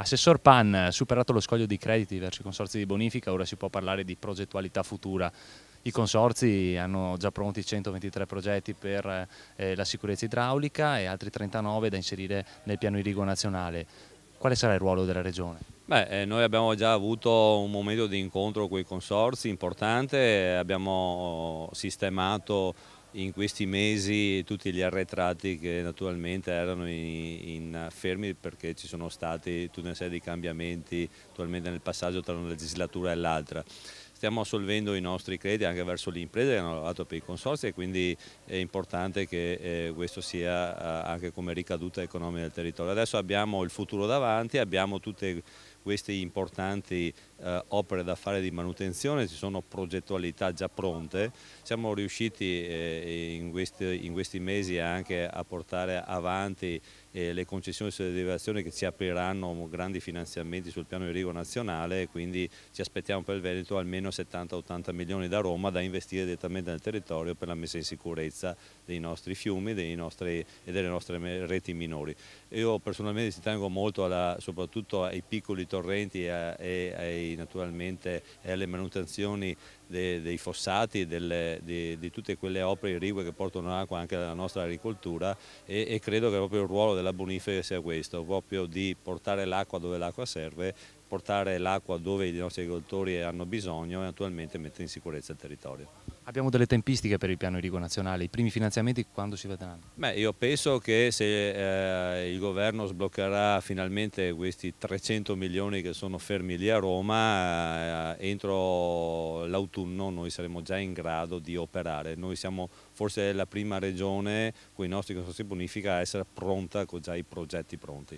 Assessor Pan, eh, superato lo scoglio di crediti verso i consorzi di bonifica, ora si può parlare di progettualità futura. I consorzi hanno già pronti 123 progetti per eh, eh, la sicurezza idraulica e altri 39 da inserire nel piano irrigo nazionale. Quale sarà il ruolo della Regione? Beh, eh, noi abbiamo già avuto un momento di incontro con i consorzi importante, abbiamo sistemato in questi mesi tutti gli arretrati che naturalmente erano in, in fermi perché ci sono stati tutta una serie di cambiamenti attualmente nel passaggio tra una legislatura e l'altra stiamo assolvendo i nostri crediti anche verso le imprese che hanno lavorato per i consorzi e quindi è importante che eh, questo sia eh, anche come ricaduta economica del territorio. Adesso abbiamo il futuro davanti, abbiamo tutte queste importanti eh, opere da fare di manutenzione, ci sono progettualità già pronte, siamo riusciti eh, in, questi, in, questi, mesi anche a portare avanti eh, le concessioni sulle derivazioni che ci apriranno grandi finanziamenti sul piano irrigo nazionale, quindi ci aspettiamo per il Veneto almeno 70-80 milioni da Roma da investire direttamente nel territorio per la messa in sicurezza dei nostri fiumi nostri, e delle nostre reti minori. Io personalmente ci tengo molto alla, soprattutto ai piccoli torrenti e, e ai, naturalmente alle manutenzioni dei, dei fossati, delle, di, di, tutte quelle opere irrigue che portano acqua anche alla nostra agricoltura e, e credo che proprio il ruolo della bonifica sia questo, proprio di portare l'acqua dove l'acqua serve, portare l'acqua dove i nostri agricoltori hanno bisogno e attualmente mettere in sicurezza il territorio. Abbiamo delle tempistiche per il piano irriguo nazionale, i primi finanziamenti quando si vedranno? Beh, io penso che se eh, il governo sbloccherà finalmente questi 300 milioni che sono fermi lì a Roma, eh, entro l'autunno noi saremo già in grado di operare. Noi siamo forse la prima regione con i nostri consorsi bonifica a essere pronta con già i progetti pronti.